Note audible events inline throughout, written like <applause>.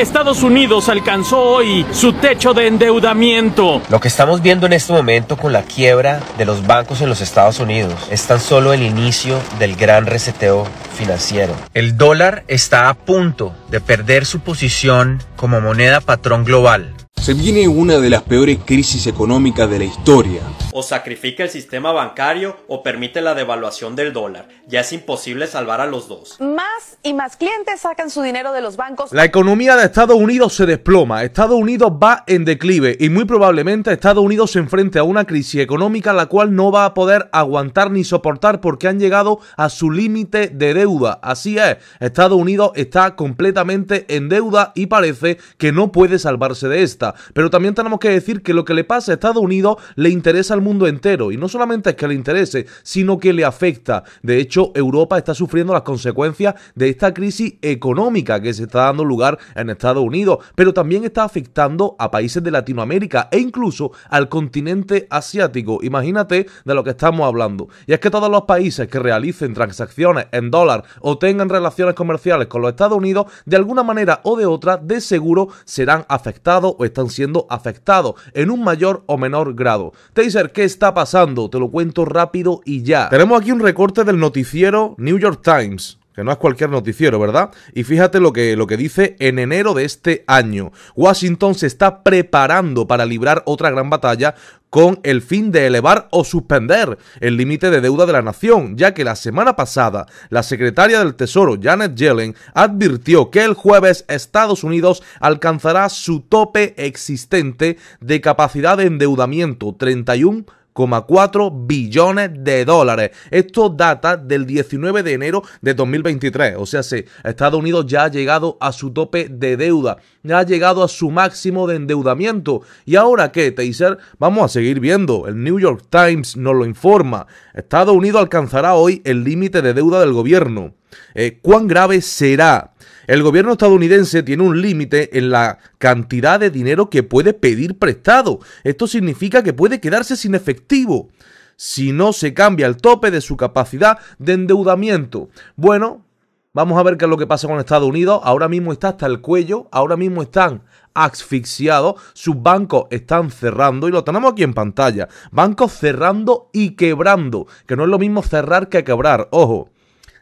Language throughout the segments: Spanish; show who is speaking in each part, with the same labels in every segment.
Speaker 1: Estados Unidos alcanzó hoy su techo de endeudamiento. Lo que estamos viendo en este momento con la quiebra de los bancos en los Estados Unidos es tan solo el inicio del gran reseteo financiero. El dólar está a punto de perder su
Speaker 2: posición como moneda patrón global se viene una de las peores crisis económicas de
Speaker 1: la historia. O sacrifica el sistema bancario o permite la devaluación del dólar. Ya es imposible salvar a los dos.
Speaker 3: Más y más clientes sacan su dinero de los bancos. La
Speaker 2: economía de Estados Unidos se desploma. Estados Unidos va en declive y muy probablemente Estados Unidos se enfrente a una crisis económica la cual no va a poder aguantar ni soportar porque han llegado a su límite de deuda. Así es, Estados Unidos está completamente en deuda y parece que no puede salvarse de esta pero también tenemos que decir que lo que le pasa a Estados Unidos le interesa al mundo entero, y no solamente es que le interese, sino que le afecta. De hecho, Europa está sufriendo las consecuencias de esta crisis económica que se está dando lugar en Estados Unidos, pero también está afectando a países de Latinoamérica e incluso al continente asiático. Imagínate de lo que estamos hablando. Y es que todos los países que realicen transacciones en dólar o tengan relaciones comerciales con los Estados Unidos, de alguna manera o de otra, de seguro serán afectados o están siendo afectados en un mayor o menor grado. Taser, ¿qué está pasando? Te lo cuento rápido y ya. Tenemos aquí un recorte del noticiero New York Times no es cualquier noticiero, ¿verdad? Y fíjate lo que, lo que dice en enero de este año. Washington se está preparando para librar otra gran batalla con el fin de elevar o suspender el límite de deuda de la nación, ya que la semana pasada la secretaria del Tesoro Janet Yellen advirtió que el jueves Estados Unidos alcanzará su tope existente de capacidad de endeudamiento, 31 4 billones de dólares. Esto data del 19 de enero de 2023. O sea, sí, Estados Unidos ya ha llegado a su tope de deuda, ya ha llegado a su máximo de endeudamiento. ¿Y ahora qué, Taser? Vamos a seguir viendo. El New York Times nos lo informa. Estados Unidos alcanzará hoy el límite de deuda del gobierno. Eh, ¿Cuán grave será? El gobierno estadounidense tiene un límite en la cantidad de dinero que puede pedir prestado. Esto significa que puede quedarse sin efectivo si no se cambia el tope de su capacidad de endeudamiento. Bueno, vamos a ver qué es lo que pasa con Estados Unidos. Ahora mismo está hasta el cuello, ahora mismo están asfixiados, sus bancos están cerrando y lo tenemos aquí en pantalla. Bancos cerrando y quebrando, que no es lo mismo cerrar que quebrar, ojo.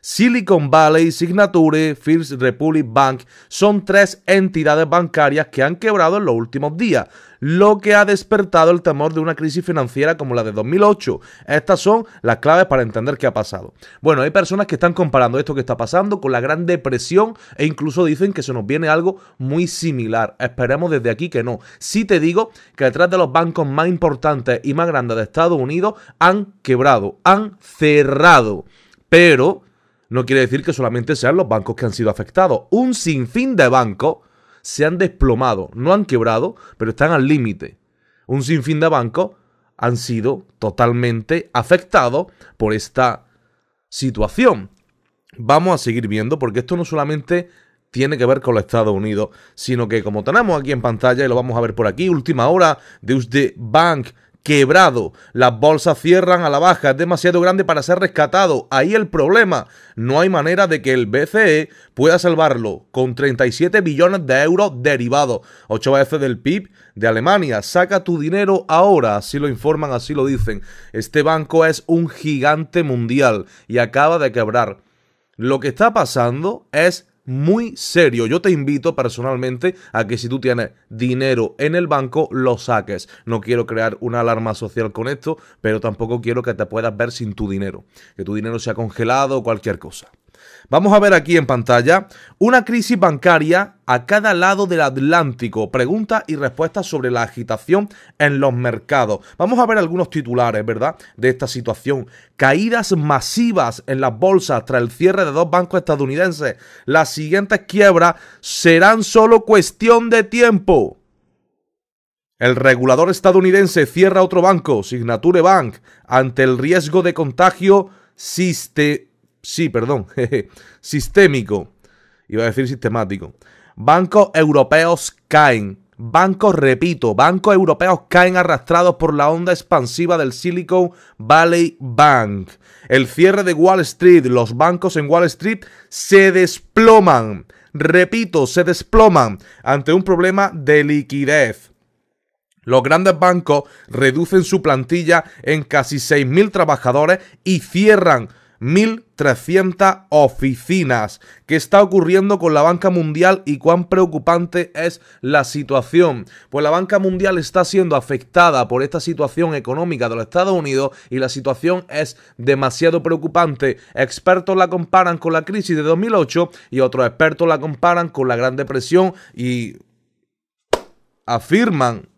Speaker 2: Silicon Valley, Signature, First Republic Bank son tres entidades bancarias que han quebrado en los últimos días, lo que ha despertado el temor de una crisis financiera como la de 2008. Estas son las claves para entender qué ha pasado. Bueno, hay personas que están comparando esto que está pasando con la Gran Depresión e incluso dicen que se nos viene algo muy similar. Esperemos desde aquí que no. Sí te digo que detrás de los bancos más importantes y más grandes de Estados Unidos han quebrado, han cerrado. Pero no quiere decir que solamente sean los bancos que han sido afectados. Un sinfín de bancos se han desplomado, no han quebrado, pero están al límite. Un sinfín de bancos han sido totalmente afectados por esta situación. Vamos a seguir viendo porque esto no solamente tiene que ver con los Estados Unidos, sino que como tenemos aquí en pantalla y lo vamos a ver por aquí, última hora de USD Bank quebrado. Las bolsas cierran a la baja, es demasiado grande para ser rescatado. Ahí el problema. No hay manera de que el BCE pueda salvarlo con 37 billones de euros derivados, 8 veces del PIB de Alemania. Saca tu dinero ahora, así lo informan, así lo dicen. Este banco es un gigante mundial y acaba de quebrar. Lo que está pasando es muy serio. Yo te invito personalmente a que si tú tienes dinero en el banco, lo saques. No quiero crear una alarma social con esto, pero tampoco quiero que te puedas ver sin tu dinero. Que tu dinero sea congelado o cualquier cosa. Vamos a ver aquí en pantalla una crisis bancaria a cada lado del Atlántico. Preguntas y respuestas sobre la agitación en los mercados. Vamos a ver algunos titulares, ¿verdad? De esta situación. Caídas masivas en las bolsas tras el cierre de dos bancos estadounidenses. Las siguientes quiebras serán solo cuestión de tiempo. El regulador estadounidense cierra otro banco, Signature Bank, ante el riesgo de contagio siste sí, perdón, <laughs> sistémico, iba a decir sistemático. Bancos europeos caen. Bancos, repito, bancos europeos caen arrastrados por la onda expansiva del Silicon Valley Bank. El cierre de Wall Street, los bancos en Wall Street se desploman. Repito, se desploman ante un problema de liquidez. Los grandes bancos reducen su plantilla en casi 6.000 trabajadores y cierran 1.300 oficinas. ¿Qué está ocurriendo con la banca mundial y cuán preocupante es la situación? Pues la banca mundial está siendo afectada por esta situación económica de los Estados Unidos y la situación es demasiado preocupante. Expertos la comparan con la crisis de 2008 y otros expertos la comparan con la Gran Depresión y afirman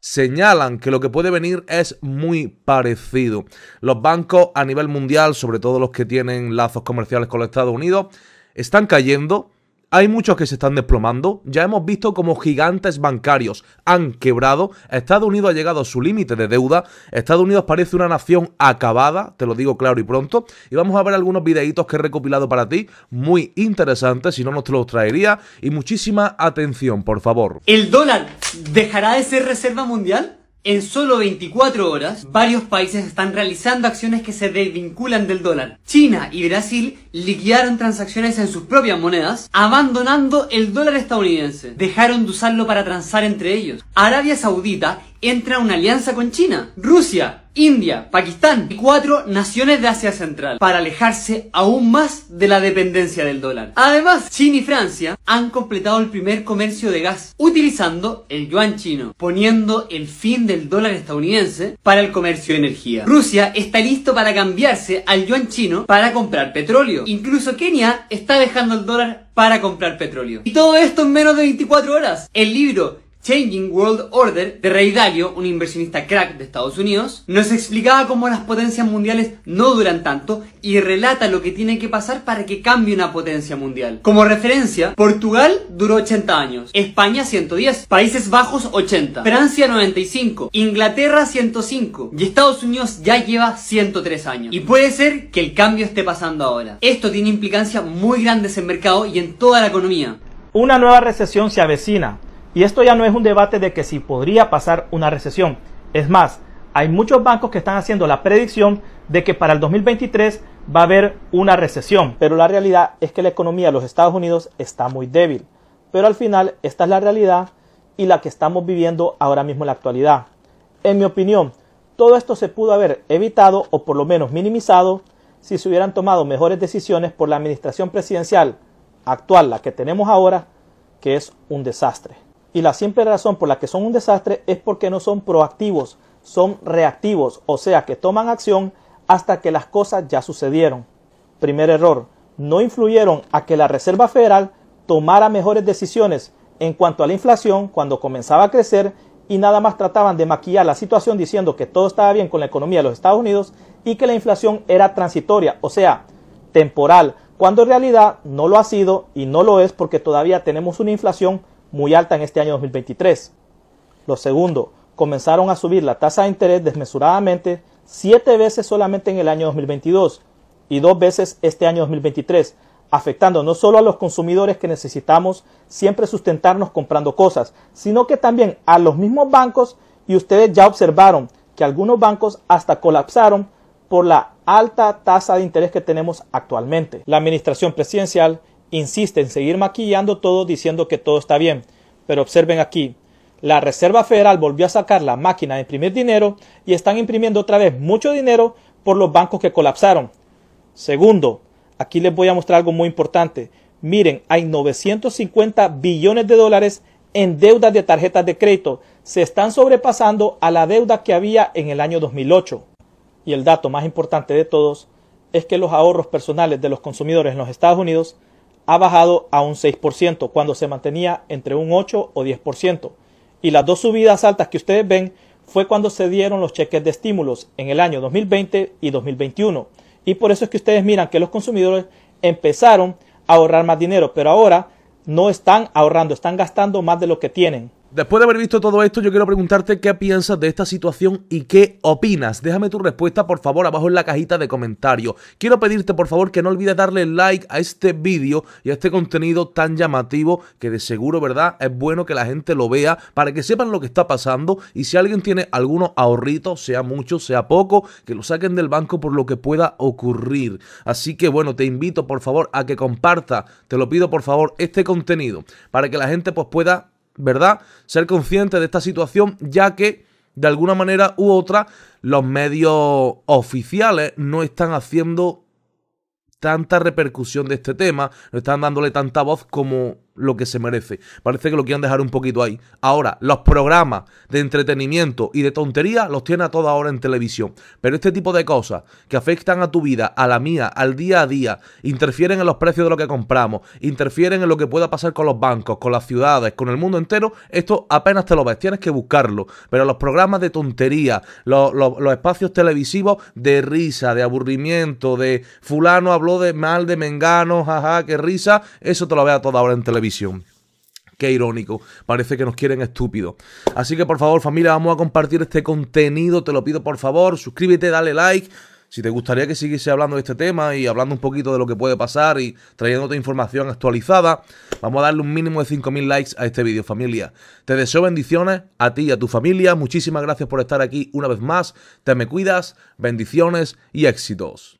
Speaker 2: señalan que lo que puede venir es muy parecido. Los bancos a nivel mundial, sobre todo los que tienen lazos comerciales con los Estados Unidos, están cayendo hay muchos que se están desplomando. Ya hemos visto como gigantes bancarios han quebrado. Estados Unidos ha llegado a su límite de deuda. Estados Unidos parece una nación acabada, te lo digo claro y pronto. Y vamos a ver algunos videitos que he recopilado para ti, muy interesantes, si no, no te los traería. Y muchísima atención, por favor.
Speaker 3: ¿El dólar dejará de ser reserva mundial? En solo 24 horas, varios países están realizando acciones que se desvinculan del dólar. China y Brasil liquidaron transacciones en sus propias monedas, abandonando el dólar estadounidense. Dejaron de usarlo para transar entre ellos. Arabia Saudita entra en una alianza con China. Rusia India, Pakistán y cuatro naciones de Asia Central para alejarse aún más de la dependencia del dólar. Además, China y Francia han completado el primer comercio de gas utilizando el yuan chino, poniendo el fin del dólar estadounidense para el comercio de energía. Rusia está listo para cambiarse al yuan chino para comprar petróleo. Incluso Kenia está dejando el dólar para comprar petróleo. Y todo esto en menos de 24 horas. El libro Changing World Order de Ray Dalio, un inversionista crack de Estados Unidos, nos explicaba cómo las potencias mundiales no duran tanto y relata lo que tiene que pasar para que cambie una potencia mundial. Como referencia, Portugal duró 80 años, España 110, Países Bajos 80, Francia 95, Inglaterra 105 y Estados Unidos ya lleva 103 años. Y puede ser que el cambio esté pasando ahora. Esto tiene implicancias muy grandes en el mercado y en toda la economía.
Speaker 1: Una nueva recesión se avecina y esto ya no es un debate de que si podría pasar una recesión. Es más, hay muchos bancos que están haciendo la predicción de que para el 2023 va a haber una recesión. Pero la realidad es que la economía de los Estados Unidos está muy débil. Pero al final esta es la realidad y la que estamos viviendo ahora mismo en la actualidad. En mi opinión, todo esto se pudo haber evitado o por lo menos minimizado si se hubieran tomado mejores decisiones por la administración presidencial actual, la que tenemos ahora, que es un desastre. Y la simple razón por la que son un desastre es porque no son proactivos, son reactivos, o sea que toman acción hasta que las cosas ya sucedieron. Primer error, no influyeron a que la Reserva Federal tomara mejores decisiones en cuanto a la inflación cuando comenzaba a crecer y nada más trataban de maquillar la situación diciendo que todo estaba bien con la economía de los Estados Unidos y que la inflación era transitoria, o sea, temporal, cuando en realidad no lo ha sido y no lo es porque todavía tenemos una inflación muy alta en este año 2023. Lo segundo, comenzaron a subir la tasa de interés desmesuradamente siete veces solamente en el año 2022 y dos veces este año 2023, afectando no solo a los consumidores que necesitamos siempre sustentarnos comprando cosas, sino que también a los mismos bancos y ustedes ya observaron que algunos bancos hasta colapsaron por la alta tasa de interés que tenemos actualmente. La administración presidencial insiste en seguir maquillando todo diciendo que todo está bien. Pero observen aquí, la Reserva Federal volvió a sacar la máquina de imprimir dinero y están imprimiendo otra vez mucho dinero por los bancos que colapsaron. Segundo, aquí les voy a mostrar algo muy importante. Miren, hay 950 billones de dólares en deudas de tarjetas de crédito. Se están sobrepasando a la deuda que había en el año 2008. Y el dato más importante de todos es que los ahorros personales de los consumidores en los Estados Unidos ha bajado a un 6% cuando se mantenía entre un 8 o 10%. Y las dos subidas altas que ustedes ven fue cuando se dieron los cheques de estímulos en el año 2020 y 2021. Y por eso es que ustedes miran que los consumidores empezaron a ahorrar más dinero, pero ahora no están ahorrando, están gastando más de lo que tienen.
Speaker 2: Después de haber visto todo esto, yo quiero preguntarte qué piensas de esta situación y qué opinas. Déjame tu respuesta, por favor, abajo en la cajita de comentarios. Quiero pedirte, por favor, que no olvides darle like a este vídeo y a este contenido tan llamativo que de seguro, ¿verdad? Es bueno que la gente lo vea para que sepan lo que está pasando y si alguien tiene algunos ahorritos, sea mucho, sea poco, que lo saquen del banco por lo que pueda ocurrir. Así que, bueno, te invito, por favor, a que comparta, te lo pido, por favor, este contenido para que la gente pues pueda ¿verdad? Ser consciente de esta situación, ya que de alguna manera u otra los medios oficiales no están haciendo tanta repercusión de este tema, no están dándole tanta voz como lo que se merece. Parece que lo quieren dejar un poquito ahí. Ahora, los programas de entretenimiento y de tontería los tiene a toda hora en televisión. Pero este tipo de cosas que afectan a tu vida, a la mía, al día a día, interfieren en los precios de lo que compramos, interfieren en lo que pueda pasar con los bancos, con las ciudades, con el mundo entero, esto apenas te lo ves, tienes que buscarlo. Pero los programas de tontería, los, espacios televisivos de risa, de aburrimiento, de fulano habló de mal de mengano, jaja, qué risa, eso te lo ve a toda hora en televisión. Visión, Qué irónico, parece que nos quieren estúpidos. Así que por favor familia, vamos a compartir este contenido, te lo pido por favor, suscríbete, dale like. Si te gustaría que siguiese hablando de este tema y hablando un poquito de lo que puede pasar y trayéndote información actualizada, vamos a darle un mínimo de 5.000 likes a este vídeo, familia. Te deseo bendiciones a ti y a tu familia. Muchísimas gracias por estar aquí una vez más. Te me cuidas, bendiciones y éxitos.